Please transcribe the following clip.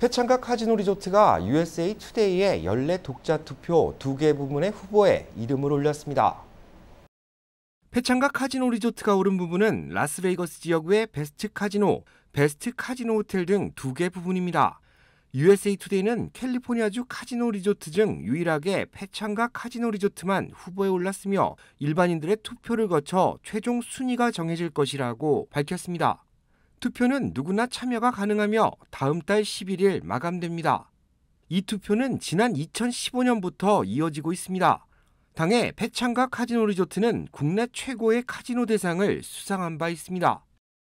패창과 카지노 리조트가 USA t o d a y 의 연례 독자 투표 두 개 부문의 후보에 이름을 올렸습니다. 패창과 카지노 리조트가 오른 부분은 라스베이거스 지역의 베스트 카지노, 베스트 카지노 호텔 등 두 개 부분입니다. USA t o d a y 는 캘리포니아주 카지노 리조트 등 유일하게 패창과 카지노 리조트만 후보에 올랐으며 일반인들의 투표를 거쳐 최종 순위가 정해질 것이라고 밝혔습니다. 투표는 누구나 참여가 가능하며 다음 달 11일 마감됩니다. 이 투표는 지난 2015년부터 이어지고 있습니다. 당해 패창과 카지노 리조트는 국내 최고의 카지노 대상을 수상한 바 있습니다.